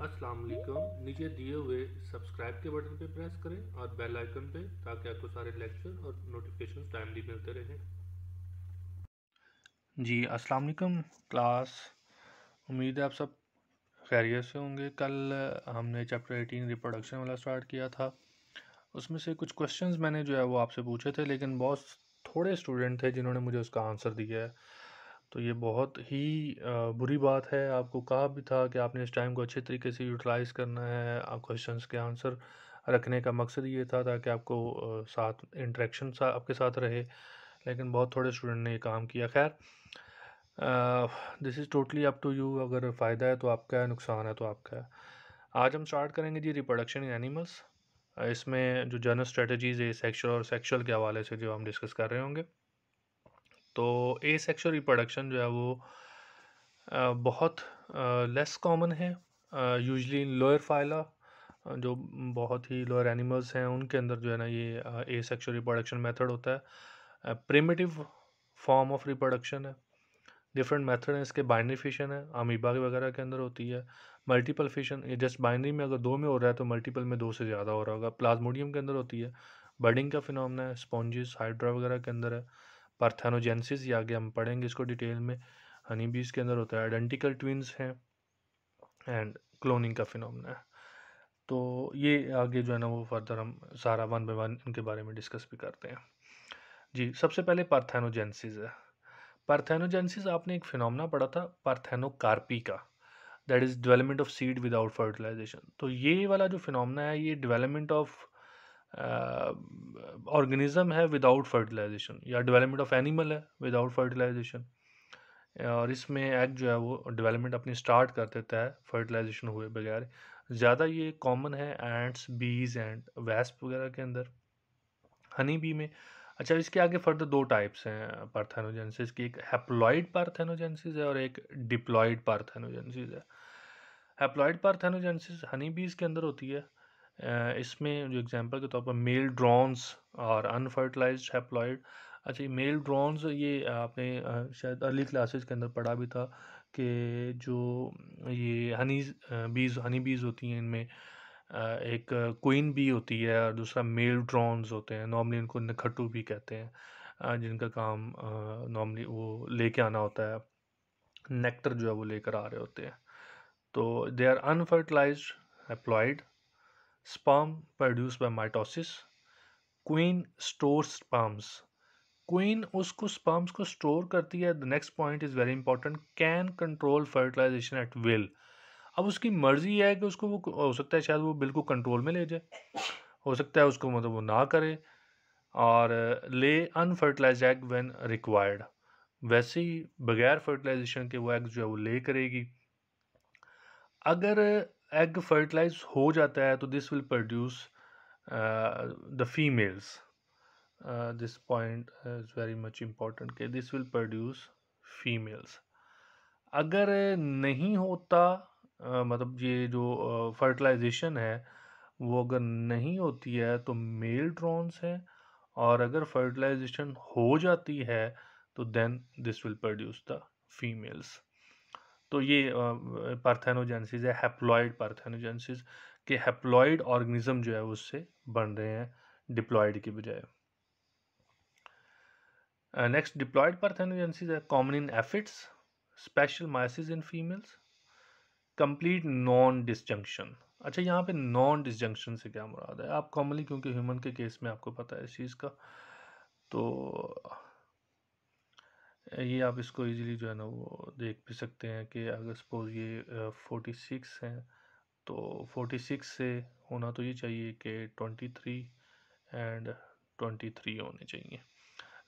अस्सलाम वालेकुम नीचे दिए हुए सब्सक्राइब के बटन पे प्रेस करें और बेल आइकन पे ताकि आपको सारे लेक्चर और नोटिफिकेशन टाइमली मिलते रहें जी अस्सलाम वालेकुम क्लास उम्मीद है आप सब खैरियत से होंगे कल हमने चैप्टर एटीन रिप्रोडक्शन वाला स्टार्ट किया था उसमें से कुछ क्वेश्चंस मैंने जो है वो आपसे पूछे थे लेकिन बहुत थोड़े स्टूडेंट थे जिन्होंने मुझे उसका आंसर दिया है तो ये बहुत ही बुरी बात है आपको कहा भी था कि आपने इस टाइम को अच्छे तरीके से यूटिलाइज़ करना है आप क्वेश्चन के आंसर रखने का मकसद ये था ताकि आपको साथ इंटरेक्शन सा, आपके साथ रहे लेकिन बहुत थोड़े स्टूडेंट ने ये काम किया खैर this is totally up to you अगर फ़ायदा है तो आपका है नुकसान है तो आपका है आज हम स्टार्ट करेंगे जी रिप्रोडक्शन एनिमल्स इसमें जो जनरल स्ट्रेटजीज़ है सेक्शुअल और सेक्शुअल के हवाले से जो हम डिस्कस कर रहे होंगे तो ए सेक्शुअल रिप्रोडक्शन जो है वो बहुत लेस कॉमन है यूजली इन लोअर फाइला जो बहुत ही लोअर एनिमल्स हैं उनके अंदर जो है ना ये ए सेक्शुअल रिप्रोडक्शन मेथड होता है प्रिमेटिव फॉर्म ऑफ रिप्रोडक्शन है डिफरेंट मेथड हैं इसके बाइनरी फिशन है अमीबा वगैरह के अंदर होती है मल्टीपल फिशन ये जस्ट बाइनरी में अगर दो में हो रहा है तो मल्टीपल में दो से ज़्यादा हो रहा होगा प्लाज्मोडियम के अंदर होती है बर्डिंग का फिनमना है स्पॉन्जिस हाइड्रा वगैरह के अंदर है पार्थेनोजेंसिस ये आगे हम पढ़ेंगे इसको डिटेल में हनी बीज के अंदर होता है आइडेंटिकल ट्विन्स हैं एंड क्लोनिंग का फिनोमना है तो ये आगे जो है ना वो फर्दर हम सारा वन बाई वन इनके बारे में डिस्कस भी करते हैं जी सबसे पहले पार्थेनोजेंसिस है पार्थेनोजेंसिस आपने एक फिनोमना पढ़ा था पार्थेनोकार्पी का that is development of seed without fertilization तो ये वाला जो फिनोमना है ये डेवलपमेंट ऑफ ऑर्गेनिज्म है विदाउट फर्टिलाइजेशन या डेवलपमेंट ऑफ एनिमल है विदाउट फर्टिलाइजेशन और इसमें एग जो है वो डेवलपमेंट अपनी स्टार्ट कर देता है फर्टिलाइजेशन हुए बगैर ज़्यादा ये कॉमन है एंट्स बीज एंड वेस्प वगैरह के अंदर हनी बी में अच्छा इसके आगे फर्दर दो टाइप्स हैं पार्थेनोजेंसिस की एक हैप्लॉइड पार्थेनोजेंसिस है और एक डिप्लॉइड पार्थेनोजेंसिस है हैप्लॉइड पार्थेनोजेंसिस हनी बीज के अंदर होती है इसमें जो एग्जांपल के तौर पर मेल ड्रॉन्स और अनफर्टिलाइज्ड हैप्लॉयड अच्छा ये मेल ड्रॉन्स ये आपने शायद अर्ली क्लासेस के अंदर पढ़ा भी था कि जो ये हनी बीज हनी बीज होती हैं इनमें एक क्वीन बी होती है और दूसरा मेल ड्रॉन्स होते हैं नॉर्मली इनको नखट्टू भी कहते हैं जिनका काम नॉर्मली वो लेके आना होता है नेक्टर जो है वो लेकर आ रहे होते हैं तो they are unfertilize haploid sperm produced by mitosis queen stores sperms queen उसको स्पर्म्स को स्टोर करती है the next point is very important can control fertilization at will अब उसकी मर्जी है कि उसको वो हो सकता है शायद वो बिल्कुल कंट्रोल में ले जाए हो सकता है उसको मतलब वो ना करे और ले अनफर्टिलाइज एग व्हेन रिक्वायर्ड वैसे ही बगैर फर्टिलाइजेशन के वो एग जो है वो ले करेगी अगर एग फर्टिलाइज हो जाता है तो this will produce the females this point is very much important के दिस विल प्रोड्यूस फीमेल्स अगर नहीं होता uh, मतलब ये जो फर्टिलाइजेशन uh, है वो अगर नहीं होती है तो मेल ड्रोन्स हैं और अगर फर्टिलाइजेशन हो जाती है तो then this will produce the females तो ये पार्थेनोजेंसिस है हैप्लॉयड पार्थेनोजेंसिस के हैप्लॉयड ऑर्गेनिज्म जो है उससे बन रहे हैं डिप्लॉयड के बजाय नेक्स्ट डिप्लॉयड पार्थेनोजेंसिस है common in aphids special meiosis in females complete non disjunction अच्छा यहाँ पे नॉन डिस्जंक्शन से क्या मुराद है आप कॉमनली क्योंकि ह्यूमन के केस में आपको पता है इस चीज़ का तो ये आप इसको इजीली जो है ना वो देख भी सकते हैं कि अगर सपोज़ ये फोर्टी सिक्स हैं तो फोर्टी सिक्स से होना तो ये चाहिए कि twenty three and twenty three होने चाहिए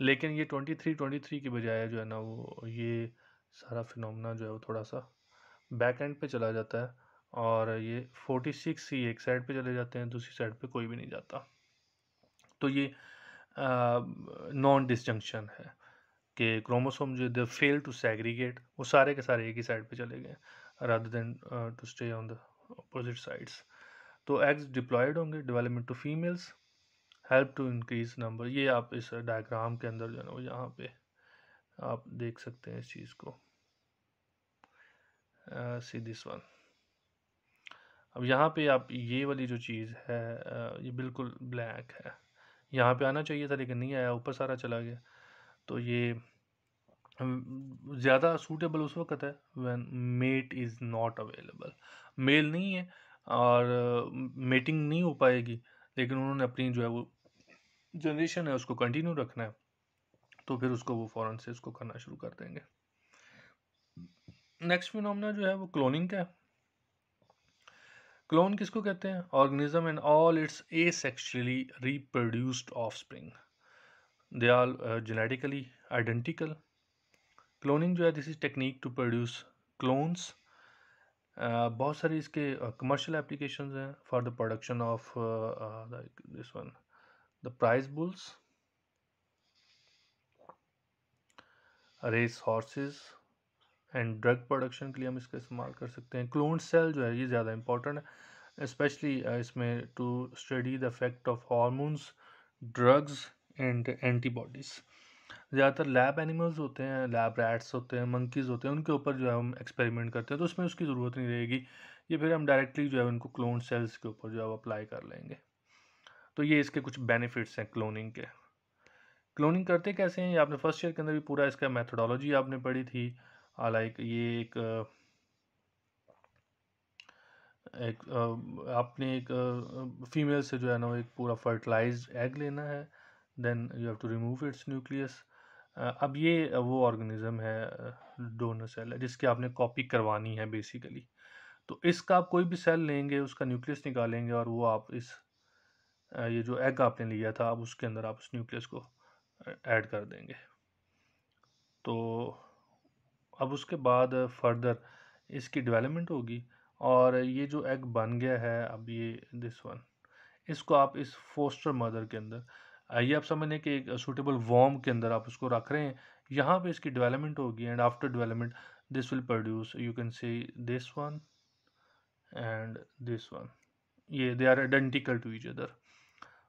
लेकिन ये ट्वेंटी थ्री ट्वेंटी थ्री के बजाय जो है ना वो ये सारा फिनमना जो है वो थोड़ा सा बैक एंड पे चला जाता है और ये फोर्टी सिक्स ही एक साइड पे चले जाते हैं दूसरी साइड पे कोई भी नहीं जाता तो ये नॉन डिसजंक्शन है कि क्रोमोसोम जो दे फेल टू सेग्रीगेट वो सारे के सारे एक ही साइड पे चले गए rather than to stay on the opposite sides तो एग्स डिप्लॉयड होंगे development to females help to increase number ये आप इस डायग्राम के अंदर जो है ना वो यहाँ पे आप देख सकते हैं इस चीज़ को सी दिस वन अब यहाँ पे आप ये वाली जो चीज़ है uh, ये बिल्कुल ब्लैक है यहाँ पे आना चाहिए था लेकिन नहीं आया ऊपर सारा चला गया तो ये ज़्यादा सूटेबल उस वक्त है when mate is not available male नहीं है और मेटिंग नहीं हो पाएगी लेकिन उन्होंने अपनी जो है वो जनरेशन है उसको कंटिन्यू रखना है तो फिर उसको वो फ़ौर से उसको करना शुरू कर देंगे नेक्स्ट फिनोमना जो है वो क्लोनिंग का है क्लोन किसको कहते हैं organism and all its asexually reproduced offspring they are genetically identical cloning जो है this is technique to produce clones बहुत सारे इसके कमर्शियल uh, एप्लीकेशन हैं for the production of this one the prize bulls race horses and drug production के लिए हम इसका इस्तेमाल कर सकते हैं क्लोन सेल जो है ये ज़्यादा इंपॉर्टेंट है स्पेशली uh, इसमें to study the effect of hormones drugs and antibodies ज़्यादातर लैब एनिमल्स होते हैं लैब रैट्स होते हैं मंकीज़ होते हैं उनके ऊपर जो है हम एक्सपेरिमेंट करते हैं तो उसमें उसकी ज़रूरत नहीं रहेगी ये फिर हम डायरेक्टली जो है उनको क्लोन सेल्स के ऊपर जो है अप्लाई कर लेंगे तो ये इसके कुछ बेनिफिट्स हैं क्लोनिंग के क्लोनिंग करते कैसे हैं ये आपने फर्स्ट ईयर के अंदर भी पूरा इसका मैथडोलॉजी आपने पढ़ी थी लाइक ये एक एक आपने एक फीमेल से जो है ना एक पूरा फर्टिलाइज्ड एग लेना है then you have to remove its nucleus अब ये वो ऑर्गेनिज़म है डोनर सेल है जिसकी आपने कॉपी करवानी है बेसिकली तो इसका आप कोई भी सेल लेंगे उसका न्यूक्लियस निकालेंगे और वो आप इस ये जो एग आपने लिया था अब उसके अंदर आप उस न्यूक्लियस को ऐड कर देंगे तो अब उसके बाद फर्दर इसकी डेवलपमेंट होगी और ये जो एग बन गया है अब ये दिस वन इसको आप इस फोस्टर मदर के अंदर ये आप समझने के कि एक सूटेबल वॉम के अंदर आप उसको रख रहे हैं यहाँ पे इसकी डेवलपमेंट होगी and after development this will produce you can see this one and this one ये they are identical to each other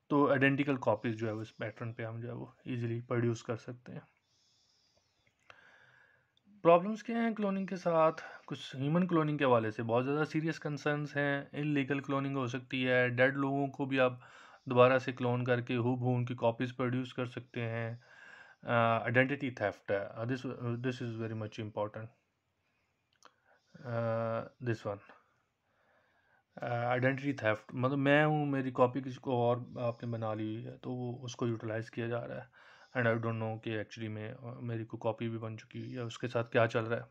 तो आइडेंटिकल कॉपीज जो है वो इस पैटर्न पे हम जो है वो ईजिली प्रोड्यूस कर सकते हैं प्रॉब्लम्स क्या हैं क्लोनिंग के साथ कुछ ह्यूमन क्लोनिंग के हवाले से बहुत ज़्यादा सीरियस कंसर्न्स हैं इलीगल क्लोनिंग हो सकती है डेड लोगों को भी आप दोबारा से क्लोन करके हु भू उनकी कॉपीज़ प्रोड्यूस कर सकते हैं आइडेंटिटी थेफ्ट है this this is very much important this one identity theft मतलब मैं हूँ मेरी कॉपी किसी को और आपने बना ली है तो वो उसको यूटिलाइज़ किया जा रहा है एंड आई डोंट नो कि एक्चुअली में मेरी को कॉपी भी बन चुकी है उसके साथ क्या चल रहा है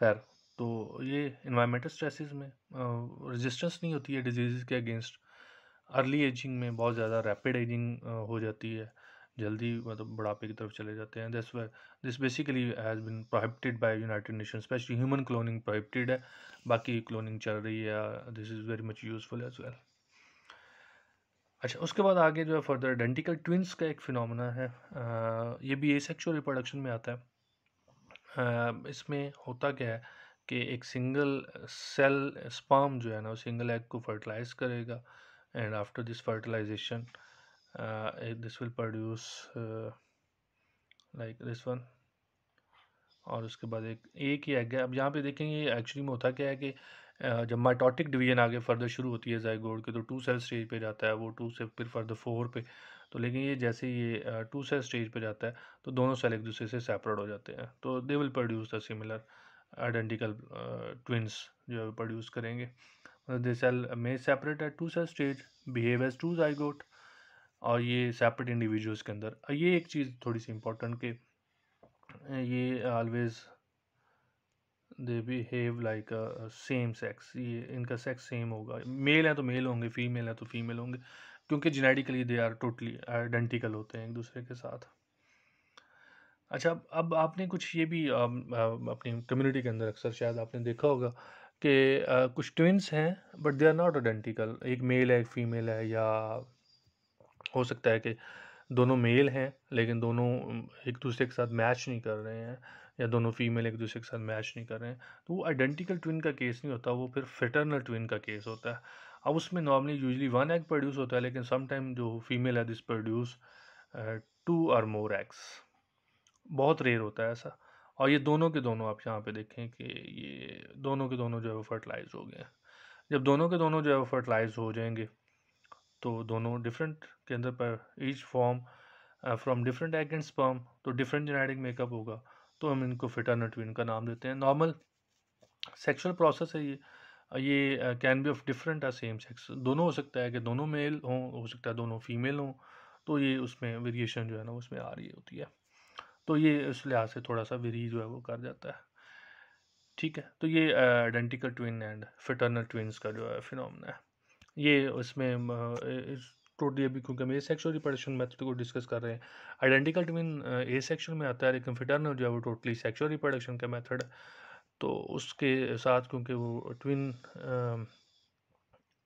खैर तो ये इन्वायरमेंटल स्ट्रेसिस में रजिस्टेंस नहीं होती है डिजीज़ के अगेंस्ट अर्ली एजिंग में बहुत ज़्यादा रैपिड एजिंग हो जाती है जल्दी मतलब बुढ़ापे की तरफ चले जाते हैं this this basically has been prohibited by United Nation specially human cloning prohibited है बाकी क्लोनिंग चल रही है this is very much useful as well अच्छा उसके बाद आगे जो है फर्दर आइडेंटिकल ट्विंस का एक फिनोमेना है आ, ये भी ए सेक्शुअल रिप्रोडक्शन में आता है आ, इसमें होता क्या है कि एक सिंगल सेल स्पाम जो है ना वो सिंगल एग को फर्टिलाइज करेगा and after this fertilization uh, eh, this will produce uh, like this one और उसके बाद एक एक ही एग है अब यहाँ पे देखेंगे एक्चुअली में होता क्या है कि जब माइटोटिक डिवीजन आगे फर्दर शुरू होती है जयगोड के तो टू सेल स्टेज पे जाता है वो टू से फिर फर्दर फोर पे तो लेकिन ये जैसे ये टू सेल स्टेज पे जाता है तो दोनों सेल एक दूसरे से सेपरेट हो जाते हैं तो they will produce the similar identical twins जो है प्रोड्यूस करेंगे they cell may separate at two cell stage behave as two zygote और ये सेपरेट इंडिविजुअल्स के अंदर ये एक चीज़ थोड़ी सी इम्पोर्टेंट कि ये always they behave like same sex ये इनका सेक्स सेम होगा मेल है तो मेल होंगे फीमेल है तो फीमेल होंगे क्योंकि genetically they are totally identical होते हैं एक दूसरे के साथ अच्छा अब आपने कुछ ये भी अपनी कम्युनिटी के अंदर अक्सर शायद आपने देखा होगा कि कुछ ट्विंस हैं but they are not identical एक मेल है एक फीमेल है या हो सकता है कि दोनों मेल हैं लेकिन दोनों एक दूसरे के साथ मैच नहीं कर रहे हैं या दोनों फीमेल एक दूसरे के साथ मैच नहीं कर रहे हैं तो वो आइडेंटिकल ट्विन का केस नहीं होता वो फिर फिटरनल ट्विन का केस होता है अब उसमें normally usually one egg produce होता है लेकिन समटाइम जो फीमेल है दिस प्रोड्यूस टू और मोर एग्स बहुत रेयर होता है ऐसा और ये दोनों के दोनों आप यहाँ पे देखें कि ये दोनों के दोनों जो है वो फर्टिलाइज़ हो गए हैं जब दोनों के दोनों जो है वो फर्टिलाइज़ हो जाएंगे तो दोनों डिफरेंट के अंदर पर each form from different egg and sperm तो डिफरेंट जेनेटिक मेकअप होगा तो हम इनको फिटर ट्विन का नाम देते हैं नॉर्मल सेक्शुअल प्रोसेस है ये ये can be of different ah same sex दोनों हो सकता है कि दोनों मेल हों हो सकता है दोनों फीमेल हों तो ये उसमें वेरिएशन जो है ना उसमें आ रही होती है तो ये उस लिहाज से थोड़ा सा वेरी जो है वो कर जाता है ठीक है तो ये identical twin and fraternal twin का जो है फिनोमना है ये उसमें टोटली अभी क्योंकि हम ए सेक्शुअल रिप्रोडक्शन मेथड को डिस्कस कर रहे हैं आइडेंटिकल ट्विन ए सेक्शुअल में आता है लेकिन फिटर्नल जो है वो टोटली सेक्शुअल रिप्रोडक्शन का मेथड तो उसके साथ क्योंकि वो ट्विन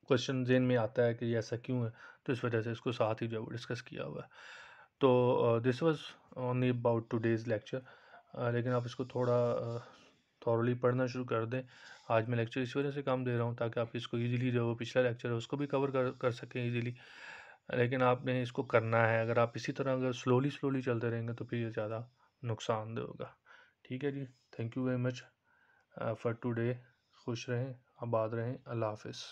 क्वेश्चन जेन में आता है कि ऐसा क्यों है तो इस वजह से इसको साथ ही जो है वो डिस्कस किया हुआ है तो this was only about two days lecture लेकिन आप इसको थोड़ा थॉरली पढ़ना शुरू कर दें आज मैं लेक्चर इस वजह से काम दे रहा हूँ ताकि आप इसको ईजिली जो पिछला लेक्चर है उसको भी कवर कर कर सकें ईजिली लेकिन आपने इसको करना है अगर आप इसी तरह अगर स्लोली स्लोली चलते रहेंगे तो फिर ये ज़्यादा नुकसान होगा ठीक है जी thank you very much for today खुश रहें आबाद रहें अल्लाह हाफिज़